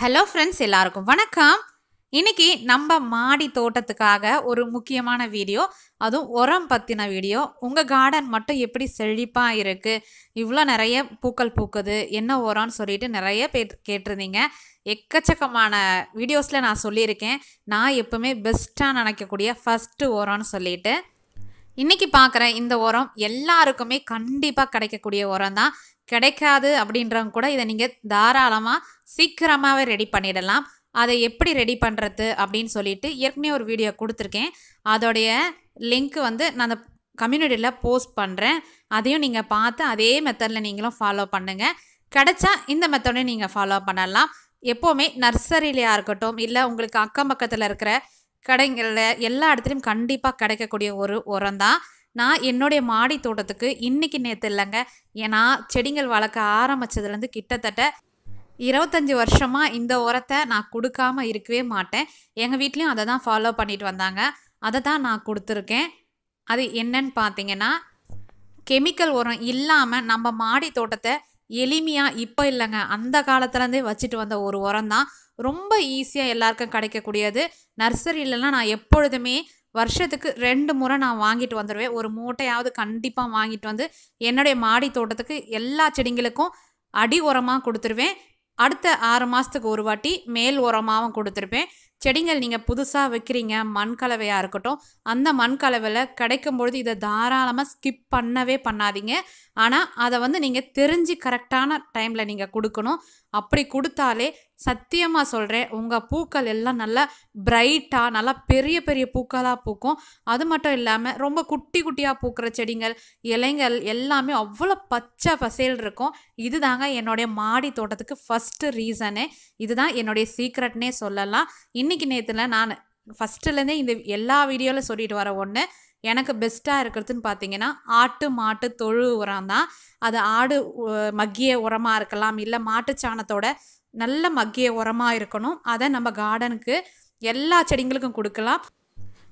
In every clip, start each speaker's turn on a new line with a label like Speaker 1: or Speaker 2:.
Speaker 1: hello friends எல்லாருக்கும் வணக்கம் இன்றைக்கி நம்ம மாடி தோட்டத்துக்காக ஒரு முக்கியமான வீடியோ அதுவும் உரம் பற்றின வீடியோ உங்கள் கார்டன் மட்டும் எப்படி செழிப்பாக இருக்குது இவ்வளோ நிறைய பூக்கள் பூக்குது என்ன உரம்னு சொல்லிட்டு நிறைய பேர் கேட்டிருந்தீங்க எக்கச்சக்கமான வீடியோஸில் நான் சொல்லியிருக்கேன் நான் எப்போவுமே பெஸ்ட்டாக நினைக்கக்கூடிய ஃபஸ்ட்டு உரம்னு சொல்லிட்டு இன்றைக்கி பார்க்குற இந்த உரம் எல்லாருக்குமே கண்டிப்பாக கிடைக்கக்கூடிய உரம் தான் கிடைக்காது அப்படின்றவங்க கூட இதை நீங்கள் தாராளமாக சீக்கிரமாகவே ரெடி பண்ணிடலாம் அதை எப்படி ரெடி பண்ணுறது அப்படின்னு சொல்லிட்டு ஏற்கனவே ஒரு வீடியோ கொடுத்துருக்கேன் அதோடைய லிங்க் வந்து நான் அந்த கம்யூனிட்டியில் போஸ்ட் பண்ணுறேன் அதையும் நீங்கள் பார்த்து அதே மெத்தடில் நீங்களும் ஃபாலோ பண்ணுங்கள் கிடச்சா இந்த மெத்தடையும் நீங்கள் ஃபாலோ பண்ணலாம் எப்போவுமே நர்சரியிலையாக இருக்கட்டும் இல்லை உங்களுக்கு அக்கம் பக்கத்தில் இருக்கிற கடைங்களில் எல்லா இடத்துலையும் கண்டிப்பாக கிடைக்கக்கூடிய ஒரு உரம் தான் நான் என்னுடைய மாடி தோட்டத்துக்கு இன்றைக்கி நேற்று இல்லைங்க ஏன்னா செடிகள் வளர்க்க ஆரம்பித்ததுலேருந்து கிட்டத்தட்ட இருபத்தஞ்சி வருஷமாக இந்த உரத்தை நான் கொடுக்காம இருக்கவே மாட்டேன் எங்கள் வீட்லேயும் அதை தான் ஃபாலோ பண்ணிட்டு வந்தாங்க அதை தான் நான் கொடுத்துருக்கேன் அது என்னன்னு பார்த்தீங்கன்னா கெமிக்கல் உரம் இல்லாமல் நம்ம மாடி தோட்டத்தை எளிமையாக இப்போ இல்லைங்க அந்த காலத்துலேருந்தே வச்சுட்டு வந்த ஒரு உரம் தான் ரொம்ப ஈஸியாக எல்லாருக்கும் கிடைக்கக்கூடியது நர்சரியிலலாம் நான் எப்பொழுதுமே வருஷத்துக்கு ரெண்டு முறை நான் வாங்கிட்டு வந்துடுவேன் ஒரு மூட்டையாவது கண்டிப்பாக வாங்கிட்டு வந்து என்னுடைய மாடி தோட்டத்துக்கு எல்லா செடிங்களுக்கும் அடி உரமாக கொடுத்துருவேன் அடுத்த ஆறு மாதத்துக்கு ஒரு வாட்டி மேல் உரமாகவும் கொடுத்துருப்பேன் செடிகள் நீங்கள் புதுசாக வைக்கிறீங்க மண் கலவையாக இருக்கட்டும் அந்த மண் கலவையில் கிடைக்கும் பொழுது இதை தாராளமாக ஸ்கிப் பண்ணவே பண்ணாதீங்க ஆனால் அதை வந்து நீங்கள் தெரிஞ்சு கரெக்டான டைமில் நீங்கள் கொடுக்கணும் அப்படி கொடுத்தாலே சத்தியமாக சொல்கிறேன் உங்கள் பூக்கள் எல்லாம் நல்லா பிரைட்டாக நல்லா பெரிய பெரிய பூக்களாக பூக்கும் அது மட்டும் இல்லாமல் ரொம்ப குட்டி குட்டியாக பூக்கிற செடிங்கள் இலைங்கள் எல்லாமே அவ்வளோ பச்சை பசேல் இருக்கும் இது தாங்க என்னுடைய மாடி தோட்டத்துக்கு ஃபஸ்ட்டு ரீசனே இதுதான் என்னுடைய சீக்ரெட்னே சொல்லலாம் இன்றைக்கி நேற்றுல நான் ஃபஸ்ட்டுலேருந்தே இந்த எல்லா வீடியோவில் சொல்லிட்டு வர ஒன்று எனக்கு பெஸ்ட்டாக இருக்கிறதுன்னு பார்த்தீங்கன்னா ஆட்டு மாட்டு தொழு உரம் தான் அது ஆடு மக்கிய உரமாக இருக்கலாம் இல்லை மாட்டு சாணத்தோட நல்ல மக்கிய உரமாக இருக்கணும் அதை நம்ம கார்டனுக்கு எல்லா செடிங்களுக்கும் கொடுக்கலாம்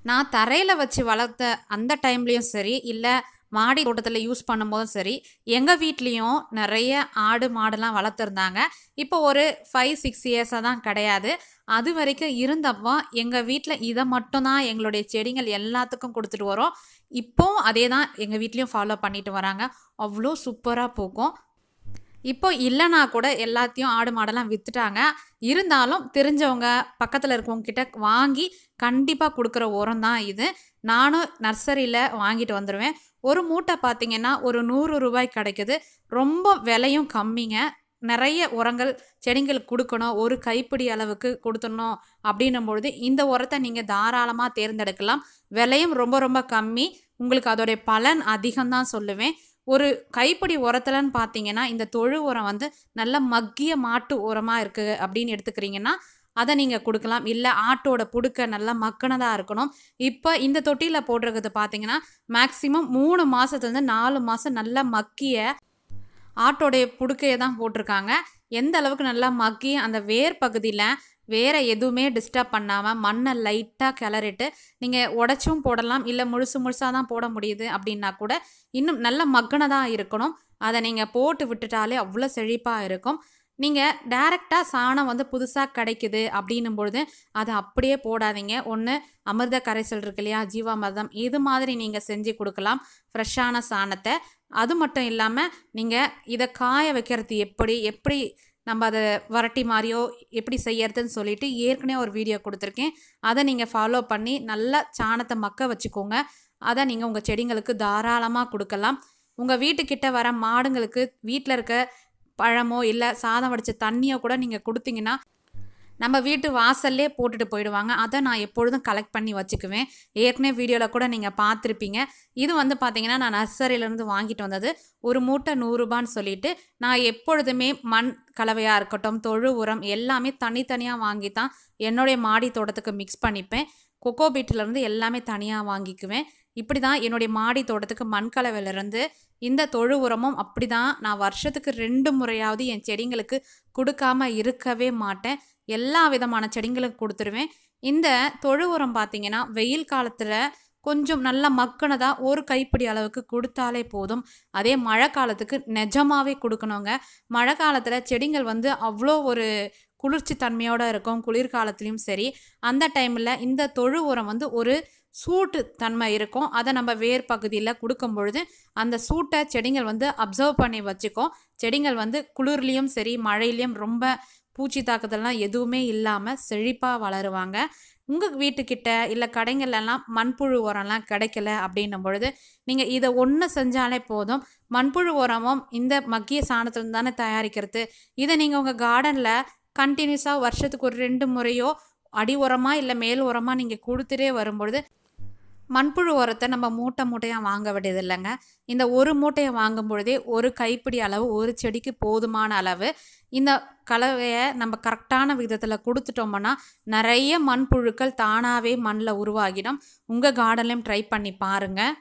Speaker 1: நான் தரையில் வச்சு வளர்த்த அந்த டைம்லேயும் சரி இல்லை மாடி தோட்டத்தில் யூஸ் பண்ணும்போதும் சரி எங்கள் வீட்லேயும் நிறைய ஆடு மாடெல்லாம் வளர்த்துருந்தாங்க இப்போ ஒரு ஃபைவ் சிக்ஸ் இயர்ஸாக தான் கிடையாது அது வரைக்கும் இருந்தப்போ எங்கள் வீட்டில் இதை மட்டும்தான் எங்களுடைய செடிகள் எல்லாத்துக்கும் கொடுத்துட்டு வரோம் இப்போவும் அதே தான் எங்கள் வீட்லேயும் ஃபாலோ பண்ணிட்டு வராங்க அவ்வளோ சூப்பராக பூக்கும் இப்போ இல்லைனா கூட எல்லாத்தையும் ஆடு மாடெல்லாம் விற்றுட்டாங்க இருந்தாலும் தெரிஞ்சவங்க பக்கத்தில் இருக்கவங்க கிட்ட வாங்கி கண்டிப்பாக கொடுக்குற உரம் தான் இது நானும் நர்சரியில் வாங்கிட்டு வந்துடுவேன் ஒரு மூட்டை பார்த்தீங்கன்னா ஒரு நூறு ரூபாய் கிடைக்குது ரொம்ப விலையும் கம்மிங்க நிறைய உரங்கள் செடிங்களுக்கு கொடுக்கணும் ஒரு கைப்பிடி அளவுக்கு கொடுத்துடணும் அப்படின்னும் பொழுது இந்த உரத்தை நீங்கள் தாராளமாக தேர்ந்தெடுக்கலாம் விலையும் ரொம்ப ரொம்ப கம்மி உங்களுக்கு அதோடைய பலன் அதிகம்தான் சொல்லுவேன் ஒரு கைப்பிடி உரத்துலன்னு பார்த்தீங்கன்னா இந்த தொழு உரம் வந்து நல்ல மக்கிய மாட்டு உரமாக இருக்குது அப்படின்னு எடுத்துக்கிறீங்கன்னா அதை நீங்கள் கொடுக்கலாம் இல்லை ஆட்டோட புடுக்க நல்லா மக்கினதாக இருக்கணும் இப்போ இந்த தொட்டியில் போடுறது பார்த்தீங்கன்னா மேக்ஸிமம் மூணு மாதத்துலேருந்து நாலு மாதம் நல்லா மக்கிய ஆட்டோடைய புடுக்கையை தான் போட்டிருக்காங்க எந்த அளவுக்கு நல்லா மக்கி அந்த வேர் பகுதியில் வேறு எதுவுமே டிஸ்டர்ப் பண்ணாமல் மண்ணை லைட்டாக கிளறிட்டு நீங்கள் உடச்சும் போடலாம் இல்லை முழுசு முழுசாக தான் போட முடியுது அப்படின்னா கூட இன்னும் நல்ல மக்னதாக இருக்கணும் அதை நீங்கள் போட்டு விட்டுட்டாலே அவ்வளோ செழிப்பாக இருக்கும் நீங்கள் டைரெக்டாக சாணம் வந்து புதுசாக கிடைக்குது அப்படின்னும் பொழுது அதை அப்படியே போடாதீங்க ஒன்று அமிர்த கரைசல் இருக்கு இல்லையா ஜீவாமிரதம் இது மாதிரி நீங்கள் செஞ்சு கொடுக்கலாம் ஃப்ரெஷ்ஷான சாணத்தை அது மட்டும் இல்லாமல் நீங்கள் இதை காய வைக்கிறது எப்படி எப்படி நம்ம அதை வரட்டி மாதிரியோ எப்படி செய்யறதுன்னு சொல்லிட்டு ஏற்கனவே ஒரு வீடியோ கொடுத்துருக்கேன் அதை நீங்கள் ஃபாலோ பண்ணி நல்லா சாணத்தை மக்க வச்சுக்கோங்க அதை நீங்கள் உங்கள் செடிங்களுக்கு தாராளமாக கொடுக்கலாம் உங்கள் வீட்டுக்கிட்ட வர மாடுங்களுக்கு வீட்டில் இருக்க பழமோ இல்லை சாதம் வடித்த தண்ணியோ கூட நீங்கள் கொடுத்தீங்கன்னா நம்ம வீட்டு வாசல்லே போட்டுட்டு போயிடுவாங்க அதை நான் எப்பொழுதும் கலெக்ட் பண்ணி வச்சுக்குவேன் ஏற்கனவே வீடியோவில் கூட நீங்கள் பார்த்துருப்பீங்க இது வந்து பார்த்திங்கன்னா நான் நர்சரியிலேருந்து வாங்கிட்டு வந்தது ஒரு மூட்டை நூறுரூபான்னு சொல்லிட்டு நான் எப்பொழுதுமே மண் கலவையாக இருக்கட்டும் தொழு உரம் எல்லாமே தனித்தனியாக வாங்கி தான் என்னுடைய மாடி தோட்டத்துக்கு மிக்ஸ் பண்ணிப்பேன் கொக்கோ பீட்டிலேருந்து எல்லாமே தனியாக வாங்கிக்குவேன் இப்படி தான் என்னுடைய மாடி தோட்டத்துக்கு மண் கலவையிலேருந்து இந்த தொழு உரமும் அப்படி தான் நான் வருஷத்துக்கு ரெண்டு முறையாவது என் செடிங்களுக்கு கொடுக்காம இருக்கவே மாட்டேன் எல்லா விதமான செடிங்களுக்கு கொடுத்துருவேன் இந்த தொழு உரம் பார்த்திங்கன்னா வெயில் காலத்தில் கொஞ்சம் நல்லா மக்குனதாக ஒரு கைப்பிடி அளவுக்கு கொடுத்தாலே போதும் அதே மழை காலத்துக்கு நிஜமாகவே கொடுக்கணுங்க மழை காலத்தில் செடிங்கள் வந்து அவ்வளோ ஒரு குளிர்ச்சி தன்மையோடு இருக்கும் குளிர்காலத்துலேயும் சரி அந்த டைமில் இந்த தொழு உரம் வந்து ஒரு சூட்டு தன்மை இருக்கும் அதை நம்ம வேர் பகுதியில் கொடுக்கும் பொழுது அந்த சூட்டை செடிகள் வந்து அப்சர்வ் பண்ணி வச்சுக்கும் செடிகள் வந்து குளிர்லேயும் சரி மழையிலையும் ரொம்ப பூச்சி தாக்குதல்லாம் எதுவுமே இல்லாமல் செழிப்பாக வளருவாங்க உங்கள் வீட்டுக்கிட்ட இல்லை கடைங்கள்லாம் மண்புழு உரம்லாம் கிடைக்கல அப்படின்னும் பொழுது நீங்கள் இதை ஒன்று செஞ்சாலே போதும் மண்புழு உரமும் இந்த மக்கிய சாணத்துலேருந்து தானே தயாரிக்கிறது இதை நீங்கள் உங்கள் கார்டனில் கண்டினியூஸாக வருஷத்துக்கு ஒரு ரெண்டு முறையோ அடி உரமாக இல்லை மேல் உரமாக நீங்கள் கொடுத்துட்டே வரும்பொழுது மண்புழு உரத்தை நம்ம மூட்டை மூட்டையாக வாங்க வேண்டியது இல்லைங்க இந்த ஒரு மூட்டையை வாங்கும் பொழுதே ஒரு கைப்பிடி அளவு ஒரு செடிக்கு போதுமான அளவு இந்த கலவையை நம்ம கரெக்டான விதத்தில் கொடுத்துட்டோம்னா நிறைய மண்புழுக்கள் தானாகவே மண்ணில் உருவாகிடும் உங்கள் கார்டன்லையும் ட்ரை பண்ணி பாருங்கள்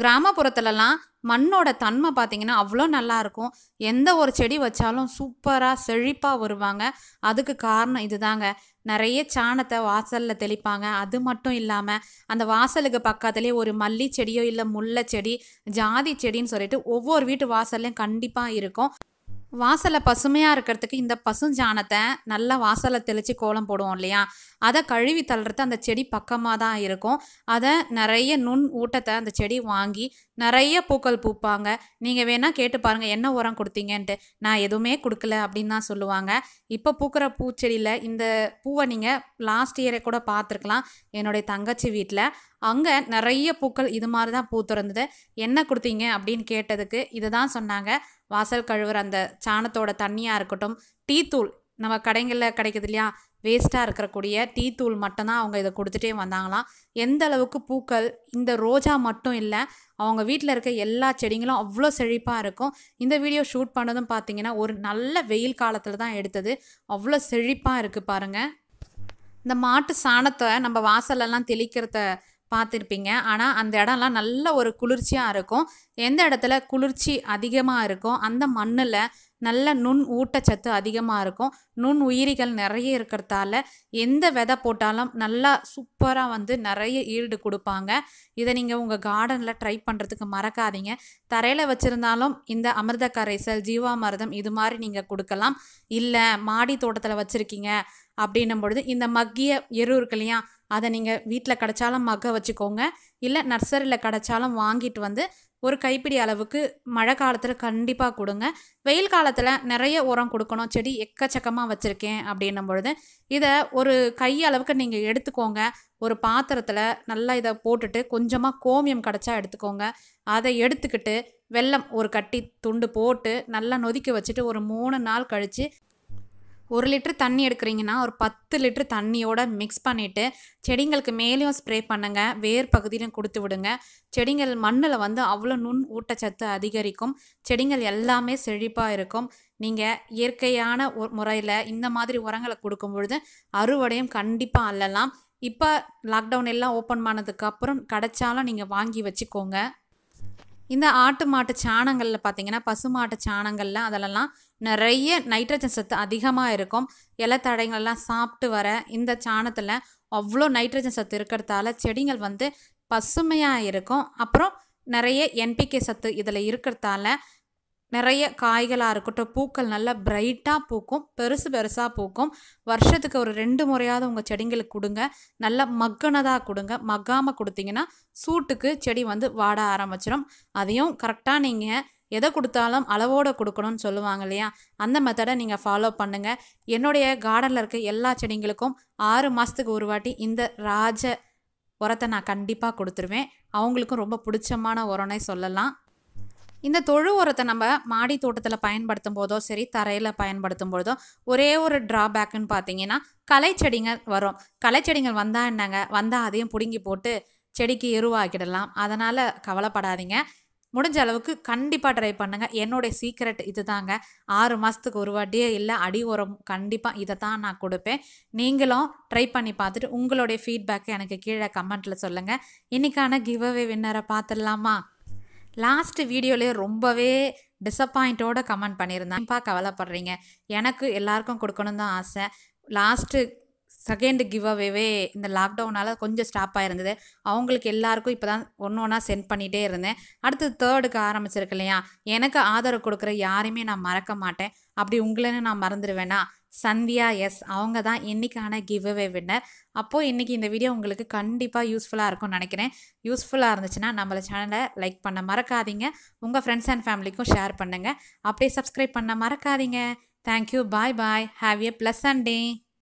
Speaker 1: கிராமப்புறத்துலலாம் மண்ணோட தன்மை பார்த்திங்கன்னா அவ்வளோ நல்லாயிருக்கும் எந்த ஒரு செடி வச்சாலும் சூப்பராக செழிப்பாக வருவாங்க அதுக்கு காரணம் இதுதாங்க நிறைய சாணத்தை வாசலில் தெளிப்பாங்க அது மட்டும் இல்லாமல் அந்த வாசலுக்கு பக்கத்துலேயே ஒரு மல்லி செடியோ இல்லை முல்லை செடி ஜாதி செடின்னு சொல்லிட்டு ஒவ்வொரு வீட்டு வாசல்லையும் கண்டிப்பாக இருக்கும் வாசலை பசுமையாக இருக்கிறதுக்கு இந்த பசுஞ்சாணத்தை நல்லா வாசலை தெளித்து கோலம் போடுவோம் இல்லையா அதை கழுவி தள்ளுறது அந்த செடி பக்கமாக தான் இருக்கும் அதை நிறைய நுண் ஊட்டத்தை அந்த செடி வாங்கி நிறைய பூக்கள் பூப்பாங்க நீங்கள் வேணால் கேட்டு பாருங்கள் என்ன உரம் கொடுத்தீங்கன்ட்டு நான் எதுவுமே கொடுக்கல அப்படின்னு தான் சொல்லுவாங்க இப்போ பூக்கிற பூச்செடியில் இந்த பூவை நீங்கள் லாஸ்ட் இயரை கூட பார்த்துருக்கலாம் என்னுடைய தங்கச்சி வீட்டில் அங்கே நிறைய பூக்கள் இது மாதிரி தான் பூ திறந்தது என்ன கொடுத்தீங்க அப்படின்னு கேட்டதுக்கு இதை தான் சொன்னாங்க வாசல் கழுவுற அந்த சாணத்தோட தண்ணியாக இருக்கட்டும் டீத்தூள் நம்ம கடைங்களில் கிடைக்குது இல்லையா வேஸ்ட்டாக இருக்கக்கூடிய டீ தூள் மட்டும்தான் அவங்க இதை கொடுத்துட்டே வந்தாங்களாம் எந்த அளவுக்கு பூக்கள் இந்த ரோஜா மட்டும் இல்லை அவங்க வீட்டில் இருக்க எல்லா செடிங்களும் அவ்வளோ செழிப்பாக இருக்கும் இந்த வீடியோ ஷூட் பண்ணதும் பார்த்தீங்கன்னா ஒரு நல்ல வெயில் காலத்தில் தான் எடுத்தது அவ்வளோ செழிப்பாக இருக்குது பாருங்கள் இந்த மாட்டு சாணத்தை நம்ம வாசலெல்லாம் தெளிக்கிறத பார்த்துருப்பீங்க ஆனால் அந்த இடம்லாம் நல்ல ஒரு குளிர்ச்சியாக இருக்கும் எந்த இடத்துல குளிர்ச்சி அதிகமாக இருக்கும் அந்த மண்ணில் நல்ல நுண் ஊட்டச்சத்து அதிகமாக இருக்கும் நுண் உயிரிகள் நிறைய இருக்கிறதால எந்த விதை போட்டாலும் நல்லா சூப்பராக வந்து நிறைய ஈல்டு கொடுப்பாங்க இதை நீங்கள் உங்கள் கார்டனில் ட்ரை பண்ணுறதுக்கு மறக்காதீங்க தரையில் வச்சுருந்தாலும் இந்த அமிர்த கரைசல் ஜீவாமிரதம் இது மாதிரி நீங்கள் கொடுக்கலாம் இல்லை மாடி தோட்டத்தில் வச்சுருக்கீங்க அப்படின்னும் பொழுது இந்த மக்கிய எருவு இருக்கு இல்லையா அதை நீங்கள் வீட்டில் கிடச்சாலும் மக்க வச்சுக்கோங்க இல்லை நர்சரியில் கிடச்சாலும் வாங்கிட்டு வந்து ஒரு கைப்பிடி அளவுக்கு மழை காலத்தில் கண்டிப்பாக கொடுங்க வெயில் காலத்தில் நிறைய உரம் கொடுக்கணும் செடி எக்கச்சக்கமாக வச்சுருக்கேன் அப்படின்னும் பொழுது இதை ஒரு கை அளவுக்கு நீங்கள் எடுத்துக்கோங்க ஒரு பாத்திரத்தில் நல்லா இதை போட்டுட்டு கொஞ்சமாக கோமியம் கிடச்சா எடுத்துக்கோங்க அதை எடுத்துக்கிட்டு வெல்லம் ஒரு கட்டி துண்டு போட்டு நல்லா நொதிக்க வச்சுட்டு ஒரு மூணு நாள் கழித்து ஒரு லிட்டர் தண்ணி எடுக்கிறீங்கன்னா ஒரு பத்து லிட்டர் தண்ணியோட மிக்ஸ் பண்ணிவிட்டு செடிங்களுக்கு மேலேயும் ஸ்ப்ரே பண்ணுங்கள் வேர் பகுதியிலும் கொடுத்து விடுங்க செடிங்கள் மண்ணில் வந்து அவ்வளோ நுண் ஊட்டச்சத்து அதிகரிக்கும் செடிகள் எல்லாமே செழிப்பாக இருக்கும் நீங்கள் இயற்கையான முறையில் இந்த மாதிரி உரங்களை கொடுக்கும் பொழுது அறுவடையும் கண்டிப்பாக அல்லலாம் இப்போ லாக்டவுன் எல்லாம் ஓப்பன் பண்ணதுக்கப்புறம் கிடைச்சாலும் நீங்கள் வாங்கி வச்சுக்கோங்க இந்த ஆட்டு மாட்டு சாணங்களில் பார்த்தீங்கன்னா பசுமாட்டு சாணங்களில் அதிலலாம் நிறைய நைட்ரஜன் சத்து அதிகமாக இருக்கும் இலை தடைங்கள்லாம் சாப்பிட்டு வர இந்த சாணத்தில் அவ்வளோ நைட்ரஜன் சத்து இருக்கிறதால செடிகள் வந்து பசுமையாக இருக்கும் அப்புறம் நிறைய என்பிகே சத்து இதில் இருக்கிறதால நிறைய காய்களாக இருக்கட்டும் பூக்கள் நல்லா பிரைட்டாக பூக்கும் பெருசு பெருசாக பூக்கும் வருஷத்துக்கு ஒரு ரெண்டு முறையாவது உங்கள் செடிங்களுக்கு கொடுங்க நல்லா மக்கினதாக கொடுங்க மக்காமல் கொடுத்தீங்கன்னா சூட்டுக்கு செடி வந்து வாட ஆரம்பிச்சிடும் அதையும் கரெக்டாக நீங்கள் எதை கொடுத்தாலும் அளவோடு கொடுக்கணும்னு சொல்லுவாங்க இல்லையா அந்த மெத்தடை நீங்கள் ஃபாலோ பண்ணுங்கள் என்னுடைய கார்டனில் இருக்க எல்லா செடிங்களுக்கும் ஆறு மாதத்துக்கு ஒரு வாட்டி இந்த ராஜ உரத்தை நான் கண்டிப்பாக கொடுத்துருவேன் அவங்களுக்கும் ரொம்ப பிடிச்சமான உரம்னே சொல்லலாம் இந்த தொழு உரத்தை நம்ம மாடி தோட்டத்தில் பயன்படுத்தும் போதோ சரி தரையில் பயன்படுத்தும் போதோ ஒரே ஒரு ட்ராபேக்குன்னு பார்த்தீங்கன்னா களை செடிகள் வரும் களை செடிகள் வந்தால் என்னங்க வந்தால் அதையும் பிடுங்கி போட்டு செடிக்கு எருவாக்கிடலாம் அதனால் கவலைப்படாதீங்க முடிஞ்ச அளவுக்கு கண்டிப்பாக ட்ரை பண்ணுங்கள் என்னுடைய சீக்ரெட் இது தாங்க ஆறு மாதத்துக்கு ஒரு வாட்டியே இல்லை அடி உரம் கண்டிப்பாக இதை தான் நான் கொடுப்பேன் நீங்களும் ட்ரை பண்ணி பார்த்துட்டு உங்களுடைய ஃபீட்பேக்கை எனக்கு கீழே கமெண்ட்டில் சொல்லுங்கள் இன்றைக்கான கிவ் அவே வின்னரை பார்த்துடலாமா லாஸ்ட் வீடியோலேயே ரொம்பவே டிசப்பாயிண்ட்டோட கமெண்ட் பண்ணியிருந்தேன் கவலைப்படுறீங்க எனக்கு எல்லாருக்கும் கொடுக்கணும் தான் ஆசை லாஸ்ட்டு செகண்ட் கிவ் அவேவே இந்த லாக்டவுனால் கொஞ்சம் ஸ்டாப் ஆகிருந்தது அவங்களுக்கு எல்லாருக்கும் இப்போ தான் ஒன்று ஒன்றா சென்ட் பண்ணிகிட்டே இருந்தேன் அடுத்து தேர்டுக்கு ஆரம்பிச்சிருக்கு இல்லையா எனக்கு ஆதரவு கொடுக்குற யாரையுமே நான் மறக்க மாட்டேன் அப்படி உங்களைன்னு நான் மறந்துடுவேனா சந்தியா எஸ் அவங்க தான் இன்றைக்கான கிவ் அவே வின்னர் அப்போது இன்றைக்கி இந்த வீடியோ உங்களுக்கு கண்டிப்பாக யூஸ்ஃபுல்லாக இருக்கும்னு நினைக்கிறேன் யூஸ்ஃபுல்லாக இருந்துச்சுன்னா நம்மளை சேனலை லைக் பண்ண மறக்காதீங்க உங்கள் ஃப்ரெண்ட்ஸ் அண்ட் ஃபேமிலிக்கும் ஷேர் பண்ணுங்கள் அப்படியே சப்ஸ்கிரைப் பண்ண மறக்காதீங்க thank you bye bye have a blessed and day